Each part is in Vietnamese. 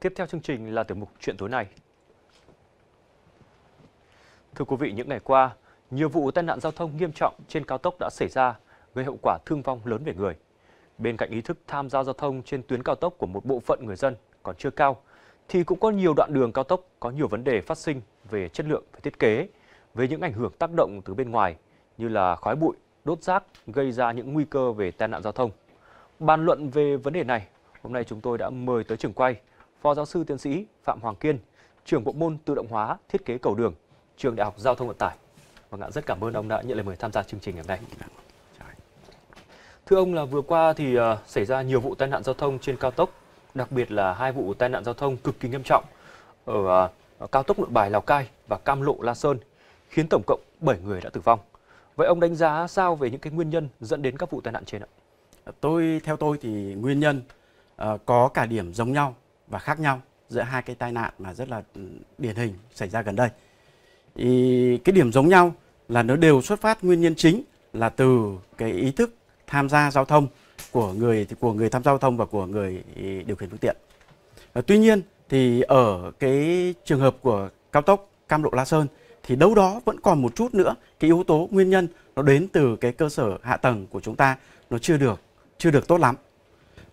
Tiếp theo chương trình là tiểu mục chuyện tối nay. Thưa quý vị, những ngày qua, nhiều vụ tai nạn giao thông nghiêm trọng trên cao tốc đã xảy ra, gây hậu quả thương vong lớn về người. Bên cạnh ý thức tham gia giao thông trên tuyến cao tốc của một bộ phận người dân còn chưa cao, thì cũng có nhiều đoạn đường cao tốc có nhiều vấn đề phát sinh về chất lượng và thiết kế, về những ảnh hưởng tác động từ bên ngoài như là khói bụi, đốt rác gây ra những nguy cơ về tai nạn giao thông. Bàn luận về vấn đề này, hôm nay chúng tôi đã mời tới trường quay Phó giáo sư tiến sĩ Phạm Hoàng Kiên, trưởng bộ môn tự động hóa thiết kế cầu đường, trường Đại học Giao thông Vận tải. Và ngạn rất cảm ơn ông đã nhận lời mời tham gia chương trình ngày hôm nay. Thưa ông là vừa qua thì ờ, xảy ra nhiều vụ tai nạn giao thông trên cao tốc, đặc biệt là hai vụ tai nạn giao thông cực kỳ nghiêm trọng ở ờ, cao tốc Nội Bài Lào Cai và Cam Lộ La Sơn, khiến tổng cộng 7 người đã tử vong. Vậy ông đánh giá sao về những cái nguyên nhân dẫn đến các vụ tai nạn trên ạ? Tôi theo tôi thì nguyên nhân uh, có cả điểm giống nhau và khác nhau giữa hai cái tai nạn mà rất là ừ, điển hình xảy ra gần đây. Ý, cái điểm giống nhau là nó đều xuất phát nguyên nhân chính là từ cái ý thức tham gia giao thông của người của người tham gia giao thông và của người ừ, điều khiển phương tiện. À, tuy nhiên thì ở cái trường hợp của cao tốc Cam Lộ La Sơn thì đâu đó vẫn còn một chút nữa cái yếu tố nguyên nhân nó đến từ cái cơ sở hạ tầng của chúng ta nó chưa được chưa được tốt lắm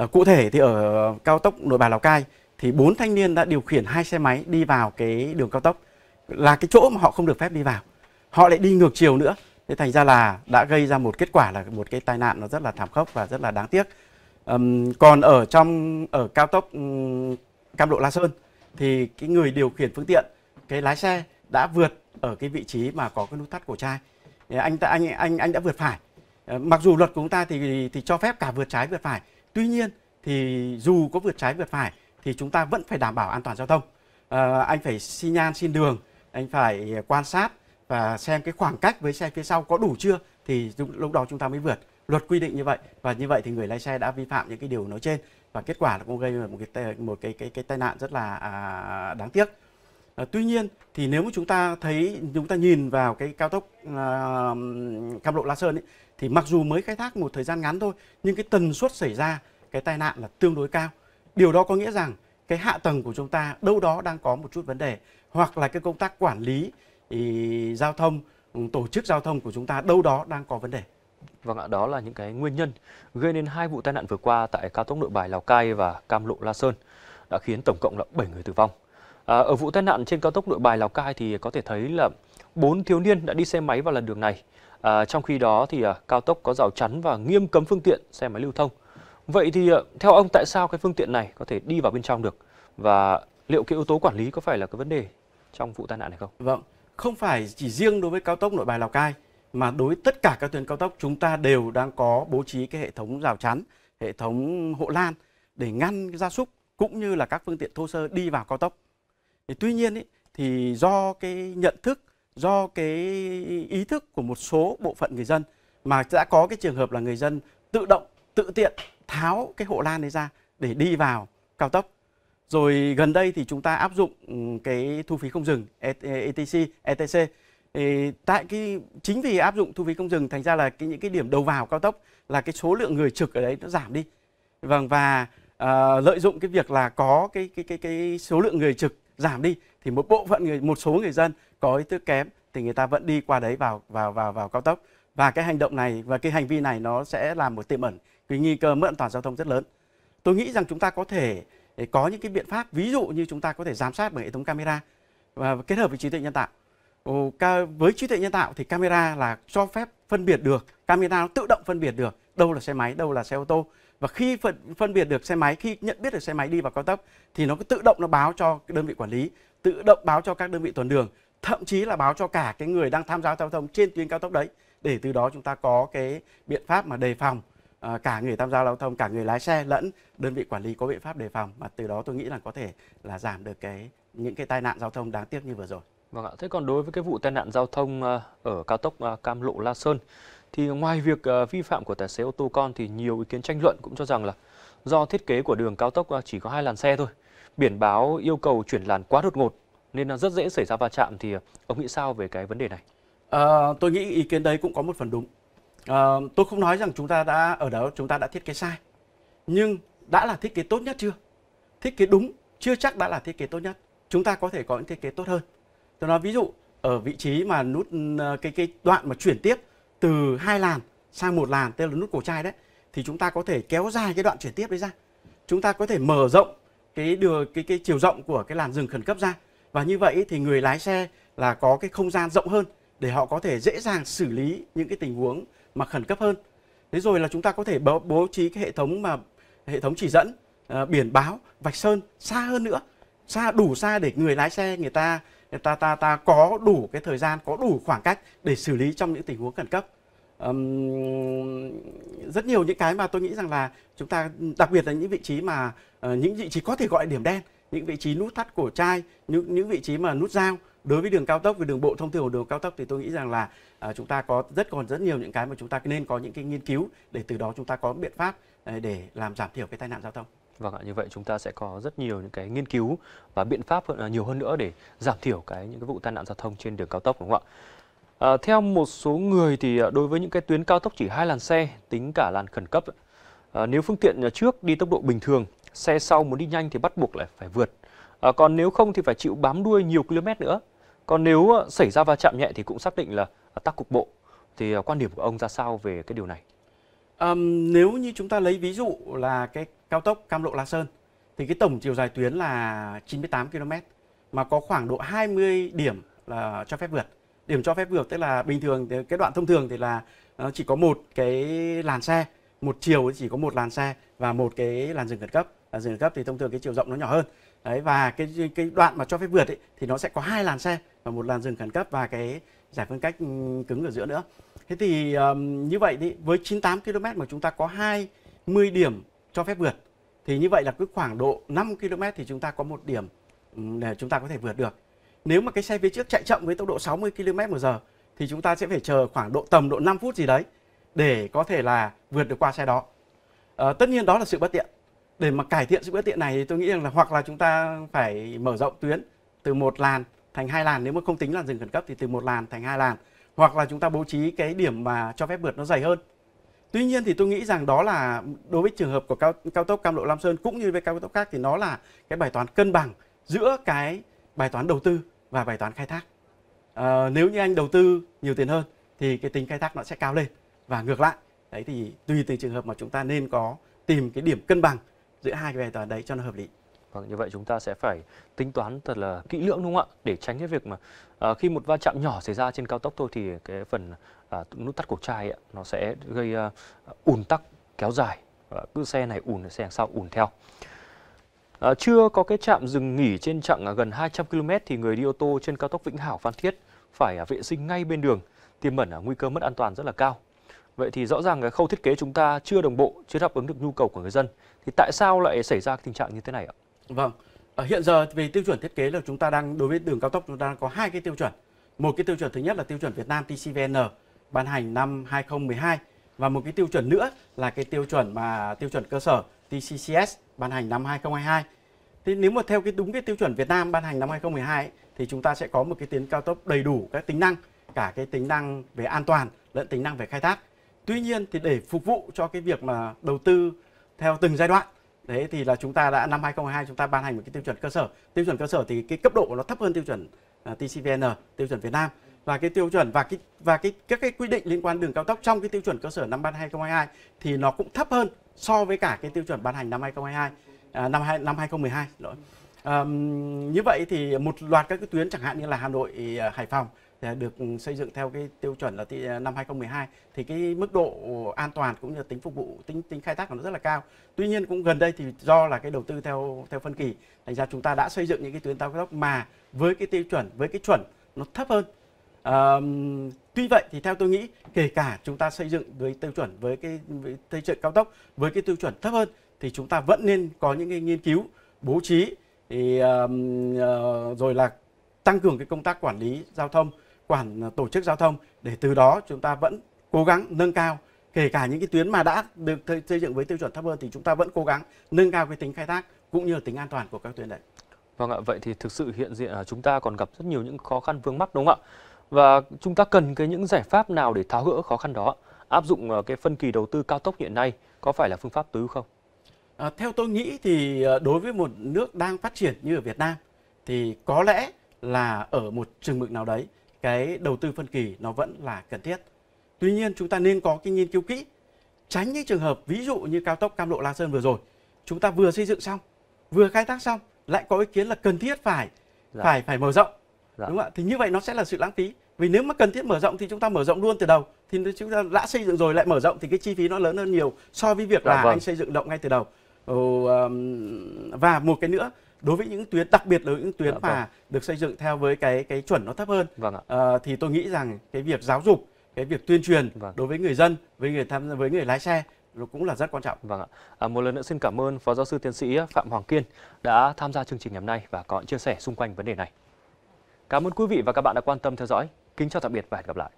Ờ, cụ thể thì ở cao tốc Nội Bài Lào Cai thì bốn thanh niên đã điều khiển hai xe máy đi vào cái đường cao tốc là cái chỗ mà họ không được phép đi vào. Họ lại đi ngược chiều nữa. Thế thành ra là đã gây ra một kết quả là một cái tai nạn nó rất là thảm khốc và rất là đáng tiếc. Um, còn ở trong ở cao tốc um, Cam Lộ La Sơn thì cái người điều khiển phương tiện, cái lái xe đã vượt ở cái vị trí mà có cái nút thắt cổ trai. Anh anh anh anh đã vượt phải. Ờ, mặc dù luật của chúng ta thì thì cho phép cả vượt trái vượt phải, Tuy nhiên thì dù có vượt trái vượt phải thì chúng ta vẫn phải đảm bảo an toàn giao thông. À, anh phải xi nhan xin đường, anh phải quan sát và xem cái khoảng cách với xe phía sau có đủ chưa thì lúc đó chúng ta mới vượt. Luật quy định như vậy và như vậy thì người lái xe đã vi phạm những cái điều nói trên và kết quả là cũng gây một cái một cái cái cái tai nạn rất là à, đáng tiếc. À, tuy nhiên thì nếu mà chúng ta thấy chúng ta nhìn vào cái cao tốc à, Cam Lộ La Sơn ấy, thì mặc dù mới khai thác một thời gian ngắn thôi nhưng cái tần suất xảy ra cái tai nạn là tương đối cao. Điều đó có nghĩa rằng cái hạ tầng của chúng ta đâu đó đang có một chút vấn đề hoặc là cái công tác quản lý ý, giao thông ừ, tổ chức giao thông của chúng ta đâu đó đang có vấn đề. Vâng ạ, đó là những cái nguyên nhân gây nên hai vụ tai nạn vừa qua tại cao tốc nội bài Lào Cai và Cam Lộ La Sơn đã khiến tổng cộng là 7 người tử vong. À, ở vụ tai nạn trên cao tốc Nội Bài Lào Cai thì có thể thấy là bốn thiếu niên đã đi xe máy vào làn đường này. À, trong khi đó thì à, cao tốc có rào chắn và nghiêm cấm phương tiện xe máy lưu thông. Vậy thì à, theo ông tại sao cái phương tiện này có thể đi vào bên trong được và liệu cái yếu tố quản lý có phải là cái vấn đề trong vụ tai nạn này không? Vâng, không phải chỉ riêng đối với cao tốc Nội Bài Lào Cai mà đối tất cả các tuyến cao tốc chúng ta đều đang có bố trí cái hệ thống rào chắn, hệ thống hộ lan để ngăn gia súc cũng như là các phương tiện thô sơ đi vào cao tốc thì tuy nhiên ý, thì do cái nhận thức do cái ý thức của một số bộ phận người dân mà đã có cái trường hợp là người dân tự động tự tiện tháo cái hộ lan đấy ra để đi vào cao tốc rồi gần đây thì chúng ta áp dụng ừ, cái thu phí không dừng ETC e ETC tại cái chính vì áp dụng thu phí không dừng thành ra là cái những cái điểm đầu vào cao tốc là cái số lượng người trực ở đấy nó giảm đi vâng và uh, lợi dụng cái việc là có cái cái cái cái số lượng người trực giảm đi thì một bộ phận người một số người dân có ý thức kém thì người ta vẫn đi qua đấy vào vào vào vào cao tốc và cái hành động này và cái hành vi này nó sẽ làm một tiềm ẩn cái nguy cơ mất an toàn giao thông rất lớn tôi nghĩ rằng chúng ta có thể eh, có những cái biện pháp ví dụ như chúng ta có thể giám sát bằng hệ thống camera và kết hợp với trí tuệ nhân tạo với trí tuệ nhân tạo thì camera là cho phép phân biệt được camera nó tự động phân biệt được đâu là xe máy đâu là xe ô tô và khi phân, phân biệt được xe máy khi nhận biết được xe máy đi vào cao tốc thì nó cứ tự động nó báo cho đơn vị quản lý tự động báo cho các đơn vị tuần đường thậm chí là báo cho cả cái người đang tham gia giao thông trên tuyến cao tốc đấy để từ đó chúng ta có cái biện pháp mà đề phòng à, cả người tham gia giao thông cả người lái xe lẫn đơn vị quản lý có biện pháp đề phòng và từ đó tôi nghĩ là có thể là giảm được cái những cái tai nạn giao thông đáng tiếc như vừa rồi. Vâng ạ. Thế còn đối với cái vụ tai nạn giao thông ờ, ở cao tốc ờ, Cam Lộ La Sơn thì ngoài việc ờ, vi phạm của tài xế ô tô con thì nhiều ý kiến tranh luận cũng cho rằng là do thiết kế của đường cao tốc ờ, chỉ có hai làn xe thôi, biển báo yêu cầu chuyển làn quá đột ngột nên là ờ, rất dễ xảy ra va chạm thì ông nghĩ sao về cái vấn đề này? À, tôi nghĩ ý kiến đấy cũng có một phần đúng. À, tôi không nói rằng chúng ta đã ở đó chúng ta đã thiết kế sai, nhưng đã là thiết kế tốt nhất chưa? Thiết kế đúng chưa chắc đã là thiết kế tốt nhất. Chúng ta có thể có những thiết kế tốt hơn. Tôi nói ví dụ ở vị trí mà nút cái cái đoạn mà chuyển tiếp từ hai làn sang một làn tức là nút cổ chai đấy thì chúng ta có thể kéo dài cái đoạn chuyển tiếp đấy ra chúng ta có thể mở rộng cái đường cái cái chiều rộng của cái làn dừng khẩn cấp ra và như vậy thì người lái xe là có cái không gian rộng hơn để họ có thể dễ dàng xử lý những cái tình huống mà khẩn cấp hơn thế rồi là chúng ta có thể bố, bố trí cái hệ thống mà hệ thống chỉ dẫn uh, biển báo vạch sơn xa hơn nữa xa đủ xa để người lái xe người ta ta ta ta có đủ cái thời gian có đủ khoảng cách để xử lý trong những tình huống khẩn cấp um, rất nhiều những cái mà tôi nghĩ rằng là chúng ta đặc biệt là những vị trí mà uh, những vị trí có thể gọi điểm đen những vị trí nút thắt cổ chai những những vị trí mà nút dao đối với đường cao tốc và đường bộ thông thường đường cao tốc thì tôi nghĩ rằng là uh, chúng ta có rất còn rất nhiều những cái mà chúng ta nên có những cái nghiên cứu để từ đó chúng ta có biện pháp uh, để làm giảm thiểu cái tai nạn giao thông Vâng ạ, như vậy chúng ta sẽ có rất nhiều những cái nghiên cứu và biện pháp ờ, nhiều hơn nữa để giảm thiểu cái những cái vụ tai nạn giao thông trên đường cao tốc đúng không ạ? À, theo một số người thì ờ, đối với những cái tuyến cao tốc chỉ hai làn xe tính cả làn khẩn cấp, à, nếu phương tiện trước đi tốc độ bình thường, xe sau muốn đi nhanh thì bắt buộc lại phải vượt. À, còn nếu không thì phải chịu bám đuôi nhiều km nữa. Còn nếu xảy ra va chạm nhẹ thì cũng xác định là tắc cục bộ. Thì quan điểm của ông ra sao về cái điều này? Um, nếu như chúng ta lấy ví dụ là cái cao tốc Cam Lộ La Sơn thì cái tổng chiều dài tuyến là 98 km mà có khoảng độ 20 điểm là cho phép vượt. Điểm cho phép vượt tức là bình thường cái đoạn thông thường thì là ờ, chỉ có một cái làn xe, một chiều chỉ có một làn xe và một cái làn rừng khẩn cấp. Làn dừng khẩn cấp thì thông thường cái chiều rộng nó nhỏ hơn. Đấy và cái cái đoạn mà cho phép vượt ấy, thì nó sẽ có hai làn xe và một làn rừng khẩn cấp và cái giải phân cách cứng ở giữa nữa. Thế thì um, như vậy thì với 98 km mà chúng ta có 20 điểm cho phép vượt thì như vậy là cứ khoảng độ 5 km thì chúng ta có một điểm ừ, để chúng ta có thể vượt được nếu mà cái xe phía trước chạy chậm với tốc độ 60 km một giờ thì chúng ta sẽ phải chờ khoảng độ tầm độ 5 phút gì đấy để có thể là vượt được qua xe đó à, tất nhiên đó là sự bất tiện để mà cải thiện sự bất tiện này thì tôi nghĩ rằng là hoặc là chúng ta phải mở rộng tuyến từ một làn thành hai làn nếu mà không tính làn dừng khẩn cấp thì từ một làn thành hai làn hoặc là chúng ta bố trí cái điểm mà cho phép vượt nó dày hơn Tuy nhiên thì tôi nghĩ rằng đó là đối với trường hợp của cao cao tốc Cam Lộ Lam Sơn cũng như với cao tốc khác thì nó là cái bài toán cân bằng giữa cái bài toán đầu tư và bài toán khai thác. À, nếu như anh đầu tư nhiều tiền hơn thì cái tính khai thác nó sẽ cao lên và ngược lại. Đấy thì tùy từng trường hợp mà chúng ta nên có tìm cái điểm cân bằng giữa hai cái bài toán đấy cho nó hợp lý. Vâng, như vậy chúng ta sẽ phải tính toán thật là kỹ lưỡng đúng không ạ? Để tránh cái việc mà à, khi một va chạm nhỏ xảy ra trên cao tốc thôi thì cái phần à, nút tắt cổ chai ấy, nó sẽ gây à, ùn tắc kéo dài. À, cứ xe này ùn, xe sau ùn theo. À, chưa có cái trạm dừng nghỉ trên chặng gần 200 km thì người đi ô tô trên cao tốc Vĩnh Hảo Phan Thiết phải à, vệ sinh ngay bên đường, tiềm ẩn à, nguy cơ mất an toàn rất là cao. Vậy thì rõ ràng cái khâu thiết kế chúng ta chưa đồng bộ, chưa đáp ứng được nhu cầu của người dân. Thì tại sao lại xảy ra tình trạng như thế này ạ? Vâng. Ở ờ, hiện giờ về tiêu chuẩn thiết kế là chúng ta đang đối với đường cao tốc chúng ta có hai cái tiêu chuẩn. Một cái tiêu chuẩn thứ nhất là tiêu chuẩn Việt Nam TCVN ban hành năm 2012 và một cái tiêu chuẩn nữa là cái tiêu chuẩn mà tiêu chuẩn cơ sở TCCS ban hành năm 2022. thì nếu mà theo cái đúng cái tiêu chuẩn Việt Nam ban hành năm 2012 ấy, thì chúng ta sẽ có một cái tuyến cao tốc đầy đủ các tính năng, cả cái tính năng về an toàn lẫn tính năng về khai thác. Tuy nhiên thì để phục vụ cho cái việc mà đầu tư theo từng giai đoạn Thế thì là chúng ta đã năm 2022 chúng ta ban hành một cái tiêu chuẩn cơ sở. Tiêu chuẩn cơ sở thì cái cấp độ của nó thấp hơn tiêu chuẩn à, TCVN, tiêu chuẩn Việt Nam và cái tiêu chuẩn và cái và cái các cái quy định liên quan đường cao tốc trong cái tiêu chuẩn cơ sở năm ban 2022 thì nó cũng thấp hơn so với cả cái tiêu chuẩn ban hành năm 2022 à, năm hai, năm 2012 lỗi. À, như vậy thì một loạt các cái tuyến chẳng hạn như là Hà Nội, à, Hải Phòng được ừ, xây dựng theo cái tiêu chuẩn là à, năm 2012 thì cái mức độ an toàn cũng như tính phục vụ tính tính khai thác của nó rất là cao. Tuy nhiên cũng gần đây thì do là cái đầu tư theo theo phân kỳ thành ra chúng ta đã xây dựng những cái tuyến cao tốc mà với cái tiêu chuẩn với cái chuẩn nó thấp hơn. À, tuy vậy thì theo tôi nghĩ kể cả chúng ta xây dựng với tiêu chuẩn với cái với xây dựng cao tốc với cái tiêu chuẩn thấp hơn thì chúng ta vẫn nên có những cái nghiên cứu bố trí thì uh, uh, rồi là tăng cường cái công tác quản lý giao thông quản à, tổ chức giao thông để từ đó chúng ta vẫn cố gắng nâng cao kể cả những cái tuyến mà đã được xây dựng với tiêu chuẩn thấp hơn thì chúng ta vẫn cố gắng nâng cao cái tính khai thác cũng như là tính an toàn của các tuyến đấy. Vâng ạ, vậy thì thực sự hiện diện chúng ta còn gặp rất nhiều những khó khăn vướng mắc đúng không ạ? Và chúng ta cần cái những giải pháp nào để tháo gỡ khó khăn đó? Áp dụng à, cái phân kỳ đầu tư cao tốc hiện nay có phải là phương pháp tối ưu không? À, theo tôi nghĩ thì à, đối với một nước đang phát triển như ở Việt Nam thì có lẽ là ở một trường mực nào đấy cái đầu tư phân kỳ nó vẫn là cần thiết. Tuy nhiên chúng ta nên có cái nghiên cứu kỹ, tránh những trường hợp ví dụ như cao tốc Cam Lộ La Sơn vừa rồi, chúng ta vừa xây dựng xong, vừa khai thác xong lại có ý kiến là cần thiết phải dạ. phải phải mở rộng. Dạ. Đúng không ạ? Thì như vậy nó sẽ là sự lãng phí. Vì nếu mà cần thiết mở rộng thì chúng ta mở rộng luôn từ đầu thì chúng ta đã xây dựng rồi lại mở rộng thì cái chi phí nó lớn hơn nhiều so với việc dạ, là vâng. anh xây dựng động ngay từ đầu. Ồ, và một cái nữa đối với những tuyến đặc biệt là những tuyến dạ, mà vâng. được xây dựng theo với cái cái chuẩn nó thấp hơn vâng ạ. À, thì tôi nghĩ rằng cái việc giáo dục cái việc tuyên truyền vâng. đối với người dân với người tham với người lái xe nó cũng là rất quan trọng. Vâng ạ. À, một lần nữa xin cảm ơn Phó Giáo sư Tiến sĩ Phạm Hoàng Kiên đã tham gia chương trình ngày hôm nay và có chia sẻ xung quanh vấn đề này. Cảm ơn quý vị và các bạn đã quan tâm theo dõi. Kính chào tạm biệt và hẹn gặp lại.